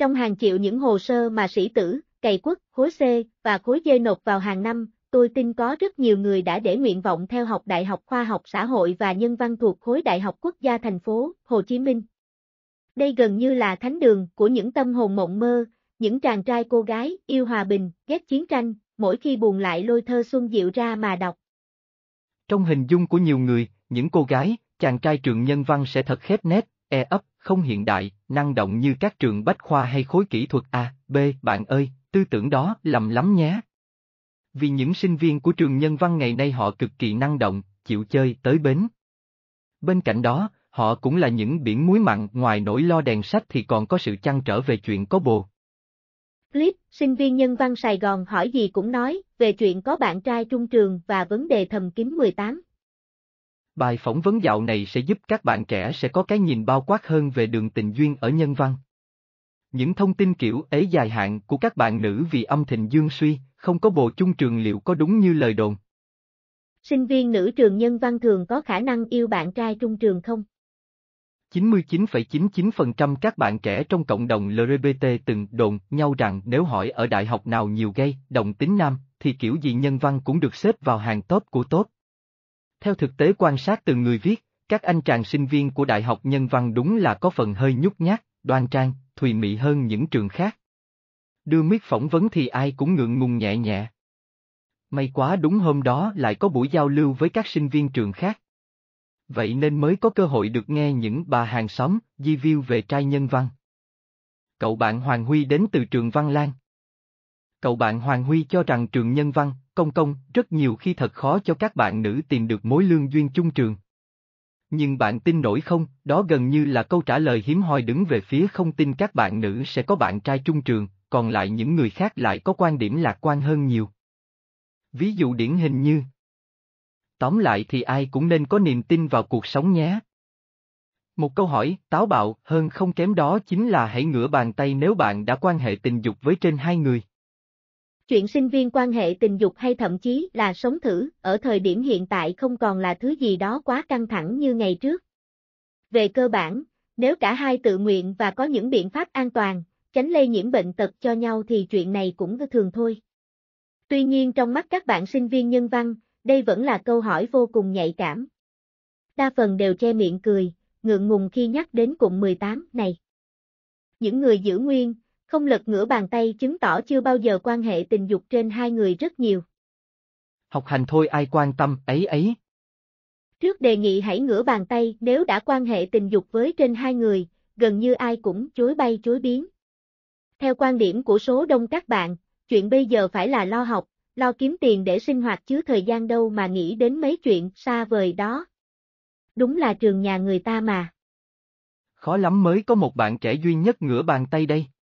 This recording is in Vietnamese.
Trong hàng triệu những hồ sơ mà sĩ tử, cày quốc, khối C và khối D nộp vào hàng năm, tôi tin có rất nhiều người đã để nguyện vọng theo học Đại học Khoa học Xã hội và Nhân văn thuộc khối Đại học Quốc gia thành phố Hồ Chí Minh. Đây gần như là thánh đường của những tâm hồn mộng mơ, những chàng trai cô gái yêu hòa bình, ghét chiến tranh, mỗi khi buồn lại lôi thơ xuân dịu ra mà đọc. Trong hình dung của nhiều người, những cô gái, chàng trai trường nhân văn sẽ thật khép nét, e ấp, không hiện đại, năng động như các trường bách khoa hay khối kỹ thuật A, B, bạn ơi, tư tưởng đó lầm lắm nhé. Vì những sinh viên của trường nhân văn ngày nay họ cực kỳ năng động, chịu chơi tới bến. Bên cạnh đó, họ cũng là những biển muối mặn ngoài nỗi lo đèn sách thì còn có sự chăn trở về chuyện có bồ. Clip, sinh viên nhân văn Sài Gòn hỏi gì cũng nói, về chuyện có bạn trai trung trường và vấn đề thầm kín 18. Bài phỏng vấn dạo này sẽ giúp các bạn trẻ sẽ có cái nhìn bao quát hơn về đường tình duyên ở nhân văn. Những thông tin kiểu ấy dài hạn của các bạn nữ vì âm thịnh dương suy, không có bộ chung trường liệu có đúng như lời đồn. Sinh viên nữ trường nhân văn thường có khả năng yêu bạn trai trung trường không? 99,99% các bạn trẻ trong cộng đồng LGBT từng đồn nhau rằng nếu hỏi ở đại học nào nhiều gay, đồng tính nam, thì kiểu gì nhân văn cũng được xếp vào hàng top của top, theo thực tế quan sát từ người viết, các anh chàng sinh viên của Đại học Nhân văn đúng là có phần hơi nhút nhát, đoan trang, thùy mị hơn những trường khác. Đưa miết phỏng vấn thì ai cũng ngượng ngùng nhẹ nhẹ. May quá đúng hôm đó lại có buổi giao lưu với các sinh viên trường khác. Vậy nên mới có cơ hội được nghe những bà hàng xóm, di view về trai nhân văn. Cậu bạn Hoàng Huy đến từ trường Văn Lan. Cậu bạn Hoàng Huy cho rằng trường nhân văn, công công, rất nhiều khi thật khó cho các bạn nữ tìm được mối lương duyên chung trường. Nhưng bạn tin nổi không, đó gần như là câu trả lời hiếm hoi đứng về phía không tin các bạn nữ sẽ có bạn trai trung trường, còn lại những người khác lại có quan điểm lạc quan hơn nhiều. Ví dụ điển hình như Tóm lại thì ai cũng nên có niềm tin vào cuộc sống nhé. Một câu hỏi, táo bạo, hơn không kém đó chính là hãy ngửa bàn tay nếu bạn đã quan hệ tình dục với trên hai người chuyện sinh viên quan hệ tình dục hay thậm chí là sống thử, ở thời điểm hiện tại không còn là thứ gì đó quá căng thẳng như ngày trước. Về cơ bản, nếu cả hai tự nguyện và có những biện pháp an toàn, tránh lây nhiễm bệnh tật cho nhau thì chuyện này cũng thường thôi. Tuy nhiên trong mắt các bạn sinh viên nhân văn, đây vẫn là câu hỏi vô cùng nhạy cảm. Đa phần đều che miệng cười, ngượng ngùng khi nhắc đến cụm 18 này. Những người giữ nguyên, không lật ngửa bàn tay chứng tỏ chưa bao giờ quan hệ tình dục trên hai người rất nhiều. Học hành thôi ai quan tâm, ấy ấy. Trước đề nghị hãy ngửa bàn tay nếu đã quan hệ tình dục với trên hai người, gần như ai cũng chối bay chối biến. Theo quan điểm của số đông các bạn, chuyện bây giờ phải là lo học, lo kiếm tiền để sinh hoạt chứ thời gian đâu mà nghĩ đến mấy chuyện xa vời đó. Đúng là trường nhà người ta mà. Khó lắm mới có một bạn trẻ duy nhất ngửa bàn tay đây.